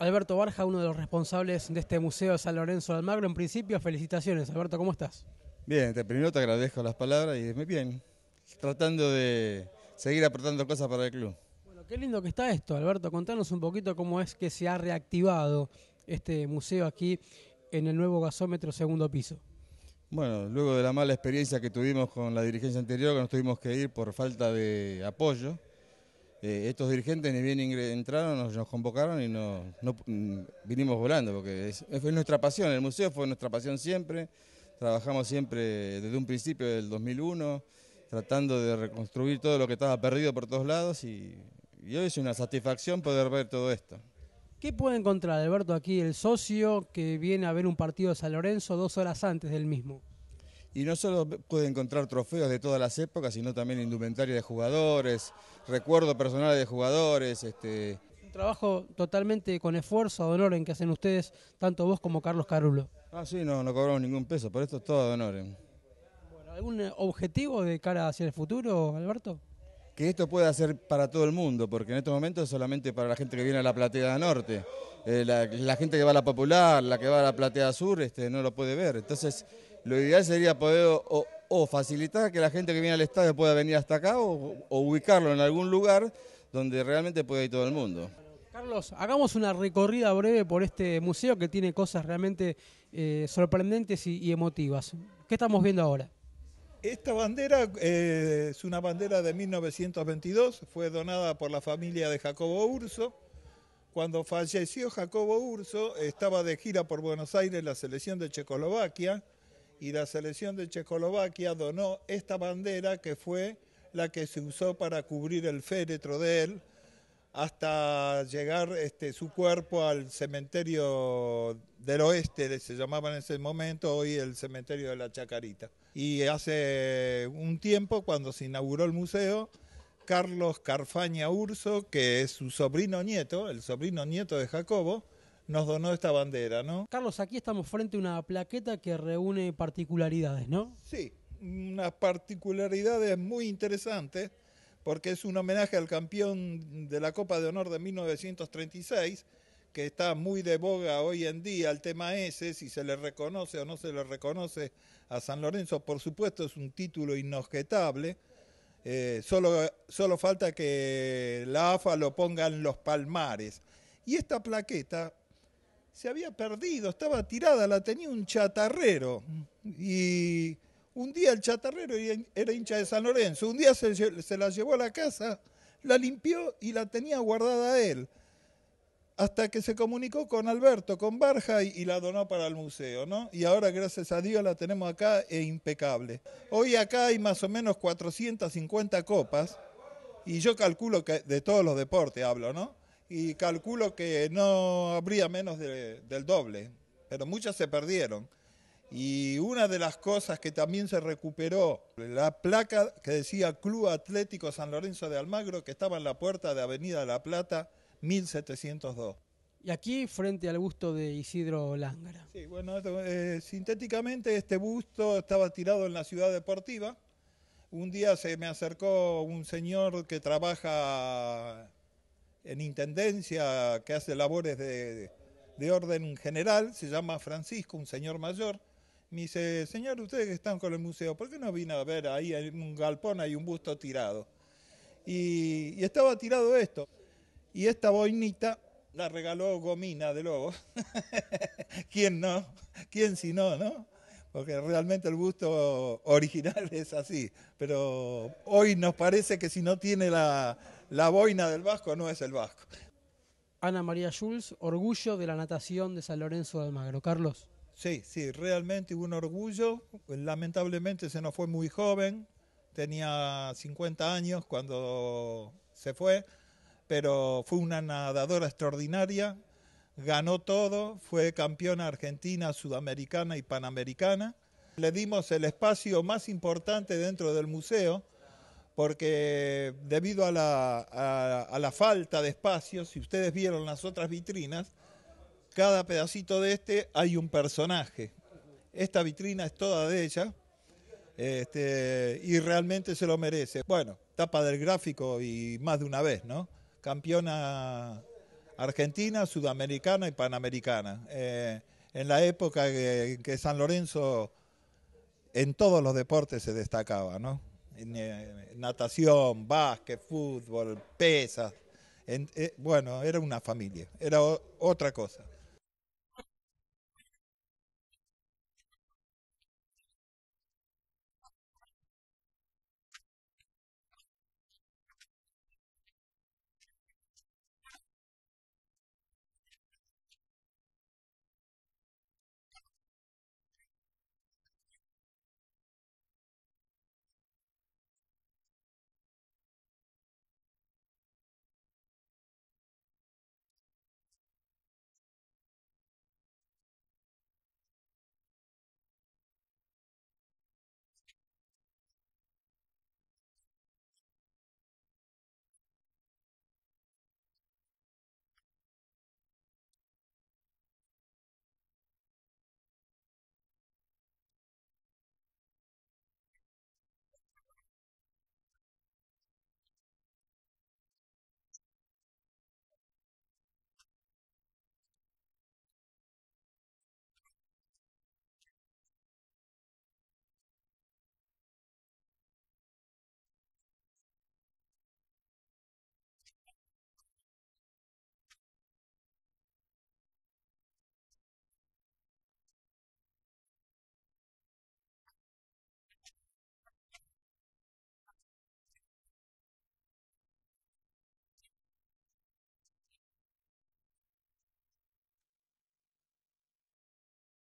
Alberto Barja, uno de los responsables de este Museo San Lorenzo de Almagro. En principio, felicitaciones. Alberto, ¿cómo estás? Bien, te, primero te agradezco las palabras y muy bien, tratando de seguir aportando cosas para el club. Bueno, qué lindo que está esto, Alberto. Contanos un poquito cómo es que se ha reactivado este museo aquí en el nuevo gasómetro segundo piso. Bueno, luego de la mala experiencia que tuvimos con la dirigencia anterior, que nos tuvimos que ir por falta de apoyo, eh, estos dirigentes ni bien entraron, nos, convocaron y no, mm, vinimos volando, porque es, nuestra pasión, el museo fue nuestra pasión siempre, trabajamos siempre desde un principio del 2001, tratando de reconstruir todo lo que estaba perdido por todos lados y, y hoy es una satisfacción poder ver todo esto. ¿Qué puede encontrar Alberto aquí el socio que viene a ver un partido de San Lorenzo dos horas antes del mismo? y no solo puede encontrar trofeos de todas las épocas, sino también indumentaria de jugadores, recuerdo personal de jugadores, este un trabajo totalmente con esfuerzo, a honor en que hacen ustedes, tanto vos como Carlos Carulo. Ah, sí, no, no cobramos ningún peso, por esto es todo de honor. Eh. ¿Algún objetivo de cara hacia el futuro, Alberto? Que esto pueda ser para todo el mundo, porque en estos momentos es solamente para la gente que viene a la Platea Norte. Eh, la, gente que va a la Popular, la que va a la Platea Sur, este, no lo puede ver. Entonces, lo ideal sería poder o, facilitar que la gente que viene al estadio pueda venir hasta acá o, ubicarlo en algún lugar donde realmente pueda ir todo el mundo. Carlos, hagamos una recorrida breve por este museo que tiene cosas realmente eh, sorprendentes y, emotivas. ¿Qué estamos viendo ahora? Esta bandera eh, es una bandera de 1922, fue donada por la familia de Jacobo Urso. Cuando falleció Jacobo Urso, estaba de gira por Buenos Aires la selección de Checoslovaquia y la selección de Checoslovaquia donó esta bandera que fue la que se usó para cubrir el féretro de él hasta llegar este, su cuerpo al cementerio del oeste, se llamaba en ese momento, hoy el cementerio de la Chacarita. Y hace un tiempo, cuando se inauguró el museo, Carlos Carfaña Urso, que es su sobrino nieto, el sobrino nieto de Jacobo, nos donó esta bandera, ¿no? Carlos, aquí estamos frente a una plaqueta que reúne particularidades, ¿no? Sí, unas particularidades muy interesantes, porque es un homenaje al campeón de la Copa de Honor de 1936, que está muy de boga hoy en día el tema ese, si se le reconoce o no se le reconoce a San Lorenzo, por supuesto es un título inobjetable. Eh, solo, solo falta que la AFA lo ponga en los palmares. Y esta plaqueta se había perdido, estaba tirada, la tenía un chatarrero. Y un día el chatarrero era hincha de San Lorenzo, un día se, la llevó a la casa, la limpió y la tenía guardada él hasta que se comunicó con Alberto, con Barja, y, y, la donó para el museo, ¿no? Y ahora, gracias a Dios, la tenemos acá e impecable. Hoy acá hay más o menos 450 copas, y yo calculo que de todos los deportes hablo, ¿no? y calculo que no habría menos del doble, pero muchas se perdieron. Y una de las cosas que también se recuperó, la placa que decía Club Atlético San Lorenzo de Almagro, que estaba en la puerta de Avenida La Plata, 1702. Y aquí frente al busto de Isidro Lángara. Sí, bueno, eh, sintéticamente este busto estaba tirado en la ciudad deportiva. Un día se me acercó un señor que trabaja en intendencia que hace labores de, orden general, se llama Francisco, un señor mayor. Me dice, señor, ustedes que están con el museo, ¿por qué no vino a ver ahí en un galpón hay un busto tirado? Y, estaba tirado esto. Y esta boinita la regaló Gomina de Lobo. ¿Quién no? ¿Quién si no, no? Porque realmente el busto original es así. Pero hoy nos parece que si no tiene la, la boina del Vasco no es el Vasco. Ana María Jules, orgullo de la natación de San Lorenzo de Almagro. Carlos. Sí, sí, realmente un orgullo. Lamentablemente se nos fue muy joven, tenía 50 años cuando se fue, pero fue una nadadora extraordinaria, ganó todo, fue campeona argentina, sudamericana y panamericana. Le dimos el espacio más importante dentro del museo, porque debido a la, falta de espacio, si ustedes vieron las otras vitrinas, cada pedacito de este hay un personaje. Esta vitrina es toda de ella este, y realmente se lo merece. Bueno, tapa del gráfico y más de una vez, ¿no? Campeona argentina, sudamericana y panamericana. Eh, en la época en que San Lorenzo en todos los deportes se destacaba, ¿no? Eh, natación, básquet, fútbol, pesas. Eh, bueno, era una familia, era otra cosa.